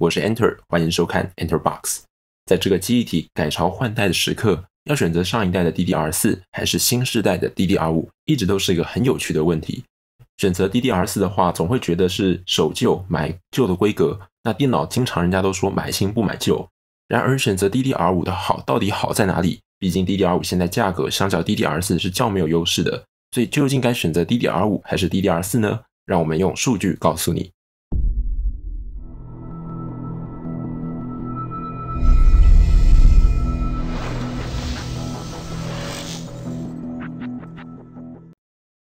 我是 Enter，欢迎收看 Enter Box。在这个记忆体改朝换代的时刻，要选择上一代的 DDR 四还是新时代的 DDR 五，一直都是一个很有趣的问题。选择 DDR 四的话，总会觉得是守旧买旧的规格。那电脑经常人家都说买新不买旧。然而选择 DDR 五的好到底好在哪里？毕竟 DDR 五现在价格相较 DDR 四是较没有优势的。所以究竟该选择 DDR 五还是 DDR 四呢？让我们用数据告诉你。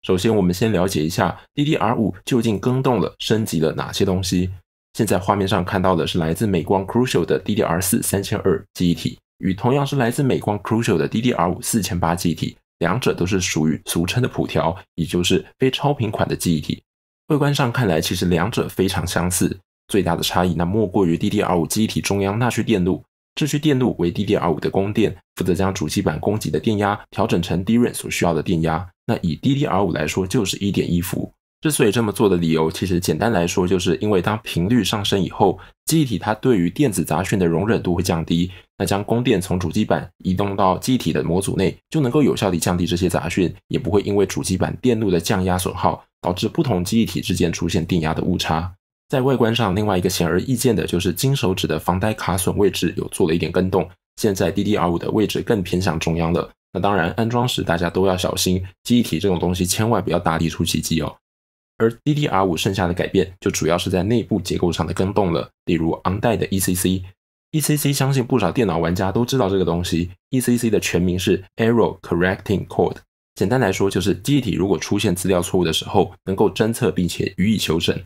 首先，我们先了解一下 DDR5 究竟更动了升级了哪些东西。现在画面上看到的是来自美光 Crucial 的 DDR4 三千二记忆体，与同样是来自美光 Crucial 的 DDR5 四千八记忆体，两者都是属于俗称的普条，也就是非超频款的记忆体。外观上看来，其实两者非常相似，最大的差异那莫过于 DDR5 记忆体中央那区电路。这些电路为 DDR5 的供电，负责将主机板供给的电压调整成 DRAM 所需要的电压。那以 DDR5 来说，就是一点一伏。之所以这么做的理由，其实简单来说，就是因为当频率上升以后，记忆体它对于电子杂讯的容忍度会降低。那将供电从主机板移动到记忆体的模组内，就能够有效地降低这些杂讯，也不会因为主机板电路的降压损耗，导致不同记忆体之间出现电压的误差。在外观上，另外一个显而易见的就是金手指的防呆卡损位置有做了一点更动，现在 DDR5 的位置更偏向中央了。那当然，安装时大家都要小心，记忆体这种东西千万不要大力出奇迹哦。而 DDR5 剩下的改变就主要是在内部结构上的更动了，例如昂达的 ECC。ECC 相信不少电脑玩家都知道这个东西，ECC 的全名是 Error Correcting Code，简单来说就是记忆体如果出现资料错误的时候，能够侦测并且予以求证。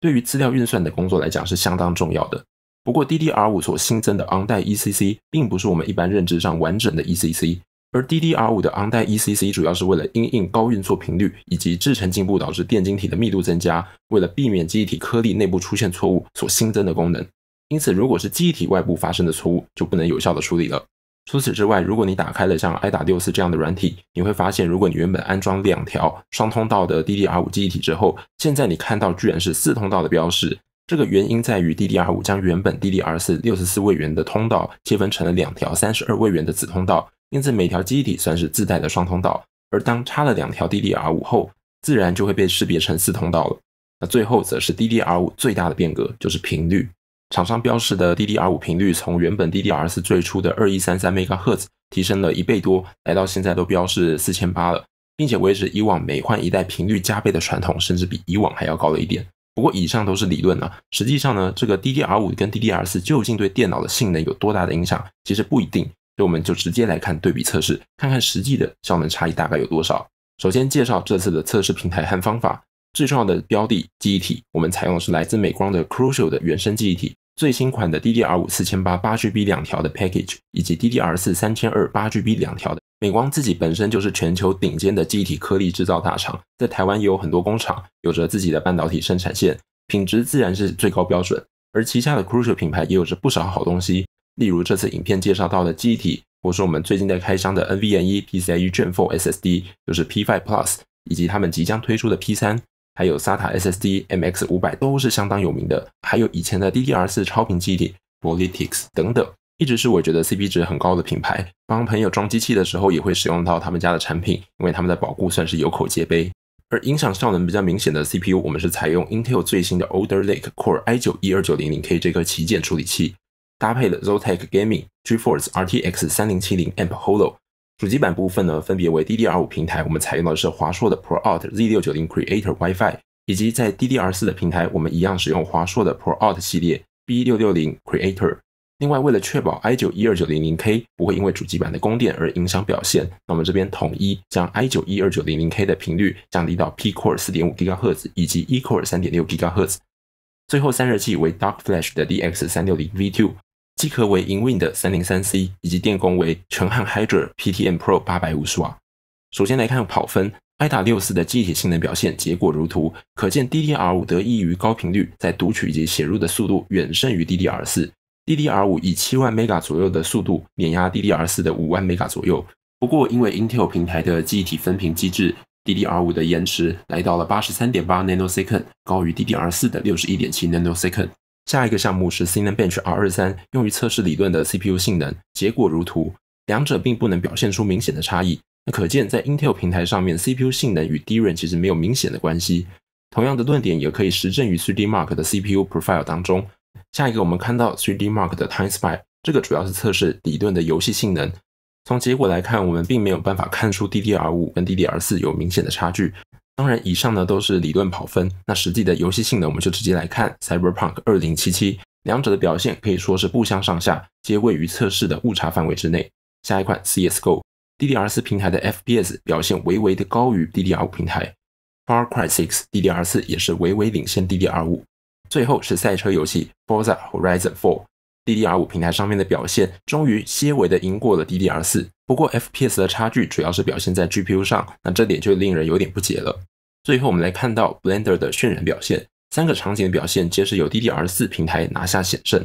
对于资料运算的工作来讲是相当重要的。不过 DDR5 所新增的昂代 ECC 并不是我们一般认知上完整的 ECC，而 DDR5 的昂代 ECC 主要是为了因应高运作频率以及制程进步导致电晶体的密度增加，为了避免记忆体颗粒内部出现错误所新增的功能。因此，如果是记忆体外部发生的错误，就不能有效的处理了。除此之外，如果你打开了像 i 打六四这样的软体，你会发现，如果你原本安装两条双通道的 DDR5 记忆体之后，现在你看到居然是四通道的标识。这个原因在于 DDR5 将原本 DDR4 六十四位元的通道切分成了两条三十二位元的子通道，因此每条记忆体算是自带的双通道。而当插了两条 DDR5 后，自然就会被识别成四通道了。那最后则是 DDR5 最大的变革，就是频率。厂商标示的 DDR 五频率从原本 DDR 四最初的二一三三兆赫 z 提升了一倍多，来到现在都标示四千八了，并且维持以往每换一代频率加倍的传统，甚至比以往还要高了一点。不过以上都是理论啊，实际上呢，这个 DDR 五跟 DDR 四究竟对电脑的性能有多大的影响，其实不一定。所以我们就直接来看对比测试，看看实际的效能差异大概有多少。首先介绍这次的测试平台和方法。最重要的标的记忆体，我们采用的是来自美光的 Crucial 的原生记忆体，最新款的 DDR 五四千八八 GB 两条的 package，以及 DDR 四三千二八 GB 两条的。美光自己本身就是全球顶尖的记忆体颗粒制造大厂，在台湾也有很多工厂，有着自己的半导体生产线，品质自然是最高标准。而旗下的 Crucial 品牌也有着不少好东西，例如这次影片介绍到的记忆体，或是说我们最近在开箱的 NVMe PCIe Gen4 SSD，就是 P5 Plus，以及他们即将推出的 P3。还有 SATA SSD MX 五百都是相当有名的，还有以前的 DDR 四超频记忆体 b o l i t i c s 等等，一直是我觉得 CP 值很高的品牌。帮朋友装机器的时候也会使用到他们家的产品，因为他们的保固算是有口皆碑。而影响效能比较明显的 CPU，我们是采用 Intel 最新的 o l d e r Lake Core i9 一二九零零 K 这颗旗舰处理器，搭配的 Zotac Gaming GeForce RTX 三零七零 a m p Holo。主机板部分呢，分别为 DDR5 平台，我们采用的是华硕的 ProArt Z690 Creator WiFi，以及在 DDR4 的平台，我们一样使用华硕的 ProArt 系列 B660 Creator。另外，为了确保 i9 一二九零零 K 不会因为主机板的供电而影响表现，那我们这边统一将 i9 一二九零零 K 的频率降低到 P core 四点五 GHz 以及 E core 三点六 GHz。最后，散热器为 Dark Flash 的 DX 三六零 V2。机壳为 InWin 的 303C，以及电功为全汉 h y d r a PTM Pro 八百五十瓦。首先来看跑分，i 打六四的机体性能表现结果如图，可见 DDR 五得益于高频率，在读取以及写入的速度远胜于 DDR 四。DDR 五以七万 mega 左右的速度碾压 DDR 四的五万 mega 左右。不过因为 Intel 平台的记忆体分频机制，DDR 五的延迟来到了八十三点八 nanosecond，高于 DDR 四的六十一点七 nanosecond。下一个项目是 Cinebench R23，用于测试理论的 CPU 性能，结果如图。两者并不能表现出明显的差异。那可见，在 Intel 平台上面，CPU 性能与 d a r 其实没有明显的关系。同样的论点也可以实证于 3DMark 的 CPU Profile 当中。下一个我们看到 3DMark 的 Time Spy，这个主要是测试理论的游戏性能。从结果来看，我们并没有办法看出 DDR 五跟 DDR 四有明显的差距。当然，以上呢都是理论跑分，那实际的游戏性能我们就直接来看《Cyberpunk 2077》，两者的表现可以说是不相上下，皆位于测试的误差范围之内。下一款《CS:GO》，DDR4 平台的 FPS 表现微微的高于 DDR5 平台，《Far Cry 6》DDR4 也是微微领先 DDR5。最后是赛车游戏《Forza Horizon 4》。DDR 五平台上面的表现终于些微的赢过了 DDR 四，不过 FPS 的差距主要是表现在 GPU 上，那这点就令人有点不解了。最后我们来看到 Blender 的渲染表现，三个场景的表现皆是由 DDR 四平台拿下险胜。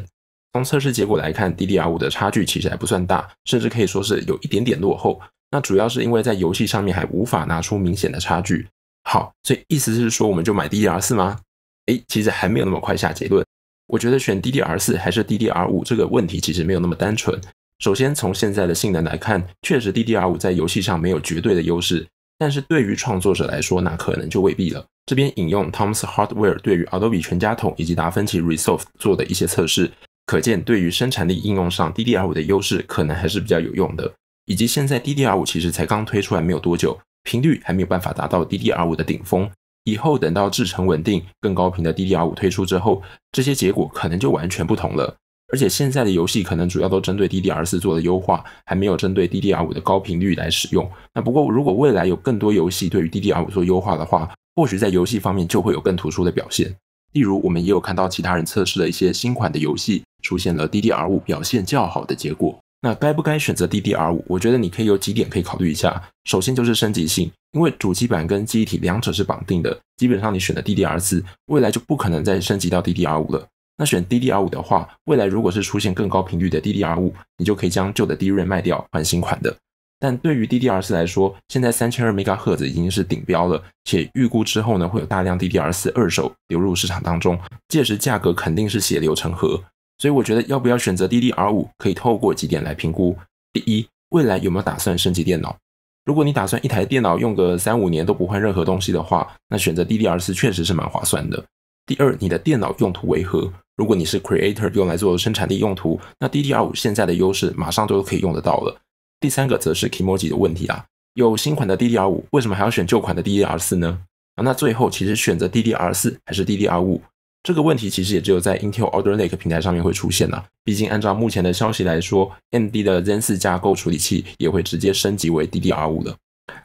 从测试结果来看，DDR 五的差距其实还不算大，甚至可以说是有一点点落后。那主要是因为在游戏上面还无法拿出明显的差距。好，这意思是说我们就买 DDR 四吗？哎，其实还没有那么快下结论。我觉得选 DDR4 还是 DDR5 这个问题其实没有那么单纯。首先从现在的性能来看，确实 DDR5 在游戏上没有绝对的优势，但是对于创作者来说，那可能就未必了。这边引用 Thomas Hardware 对于 Adobe 全家桶以及达芬奇 Resolve 做的一些测试，可见对于生产力应用上，DDR5 的优势可能还是比较有用的。以及现在 DDR5 其实才刚推出来没有多久，频率还没有办法达到 DDR5 的顶峰。以后等到制程稳定、更高频的 DDR5 推出之后，这些结果可能就完全不同了。而且现在的游戏可能主要都针对 DDR4 做了优化，还没有针对 DDR5 的高频率来使用。那不过如果未来有更多游戏对于 DDR5 做优化的话，或许在游戏方面就会有更突出的表现。例如我们也有看到其他人测试了一些新款的游戏出现了 DDR5 表现较好的结果。那该不该选择 DDR5？我觉得你可以有几点可以考虑一下。首先就是升级性。因为主机板跟记忆体两者是绑定的，基本上你选的 DDR 四，未来就不可能再升级到 DDR 五了。那选 DDR 五的话，未来如果是出现更高频率的 DDR 五，你就可以将旧的低瑞卖掉换新款的。但对于 DDR 四来说，现在三千二每兆赫兹已经是顶标了，且预估之后呢会有大量 DDR 四二手流入市场当中，届时价格肯定是血流成河。所以我觉得要不要选择 DDR 五，可以透过几点来评估：第一，未来有没有打算升级电脑？如果你打算一台电脑用个三五年都不换任何东西的话，那选择 DDR4 确实是蛮划算的。第二，你的电脑用途为何？如果你是 creator 用来做生产力用途，那 DDR5 现在的优势马上都可以用得到了。第三个则是 Kimoji 的问题啦，有新款的 DDR5，为什么还要选旧款的 DDR4 呢？啊，那最后其实选择 DDR4 还是 DDR5？这个问题其实也只有在 Intel Alder Lake 平台上面会出现呢。毕竟按照目前的消息来说，AMD 的 Zen4 架构处理器也会直接升级为 DDR5 了。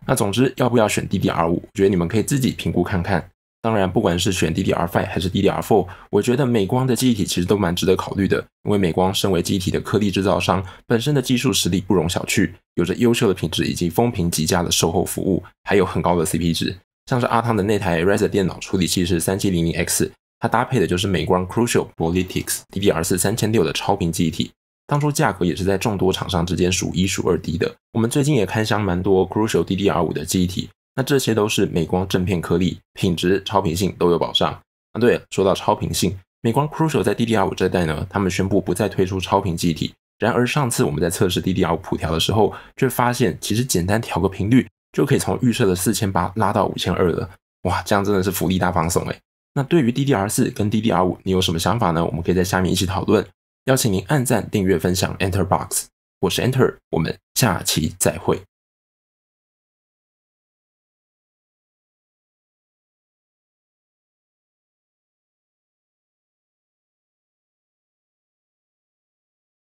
那总之，要不要选 DDR5，我觉得你们可以自己评估看看。当然，不管是选 DDR5 还是 DDR4，我觉得美光的记忆体其实都蛮值得考虑的。因为美光身为记忆体的颗粒制造商，本身的技术实力不容小觑，有着优秀的品质以及风评极佳的售后服务，还有很高的 CP 值。像是阿汤的那台 r a z e r 电脑处理器是 3700X。它搭配的就是美光 Crucial p o l i t i x DDR4 三千六的超频记忆体，当初价格也是在众多厂商之间数一数二低的。我们最近也开箱蛮多 Crucial DDR5 的记忆体，那这些都是美光正片颗粒，品质超频性都有保障。啊，对了，说到超频性，美光 Crucial 在 DDR5 这代呢，他们宣布不再推出超频记忆体。然而上次我们在测试 DDR5 调的时候，却发现其实简单调个频率就可以从预设的四千八拉到五千二了。哇，这样真的是福利大放送哎！那对于 DDR 四跟 DDR 五，你有什么想法呢？我们可以在下面一起讨论。邀请您按赞、订阅、分享。Enter Box，我是 Enter，我们下期再会。